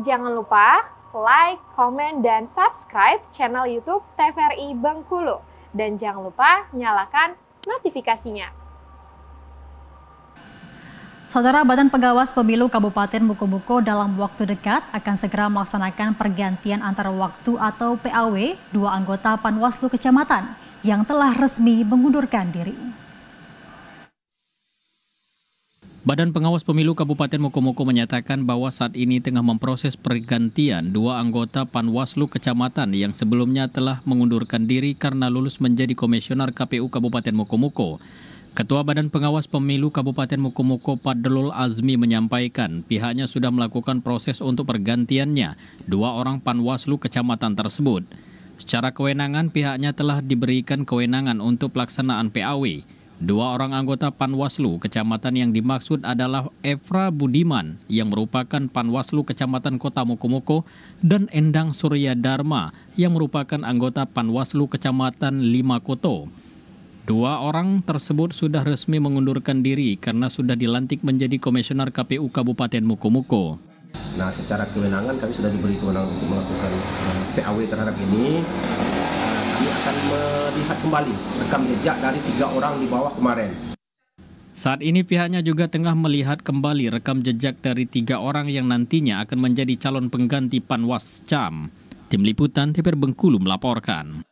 Jangan lupa like, komen, dan subscribe channel YouTube TVRI Bengkulu. Dan jangan lupa nyalakan notifikasinya. Saudara Badan Pengawas Pemilu Kabupaten Buku-Buku dalam waktu dekat akan segera melaksanakan pergantian antara waktu atau PAW dua anggota Panwaslu Kecamatan yang telah resmi mengundurkan diri. Badan Pengawas Pemilu Kabupaten Mokomoko menyatakan bahwa saat ini tengah memproses pergantian dua anggota Panwaslu Kecamatan yang sebelumnya telah mengundurkan diri karena lulus menjadi komisioner KPU Kabupaten Mokomoko. Ketua Badan Pengawas Pemilu Kabupaten Mokomoko Padelul Azmi menyampaikan pihaknya sudah melakukan proses untuk pergantiannya dua orang Panwaslu Kecamatan tersebut. Secara kewenangan pihaknya telah diberikan kewenangan untuk pelaksanaan PAW. Dua orang anggota Panwaslu kecamatan yang dimaksud adalah Efra Budiman yang merupakan Panwaslu kecamatan Kota Mokomoko dan Endang Surya Dharma yang merupakan anggota Panwaslu kecamatan Lima Koto. Dua orang tersebut sudah resmi mengundurkan diri karena sudah dilantik menjadi komisioner KPU Kabupaten Mokomoko. Nah, secara kewenangan kami sudah diberi kewenangan untuk melakukan PAW terhadap ini kami akan melihat kembali rekam jejak dari tiga orang di bawah kemarin. Saat ini pihaknya juga tengah melihat kembali rekam jejak dari tiga orang yang nantinya akan menjadi calon pengganti Panwas Cam. Tim Liputan TPR Bengkulu melaporkan.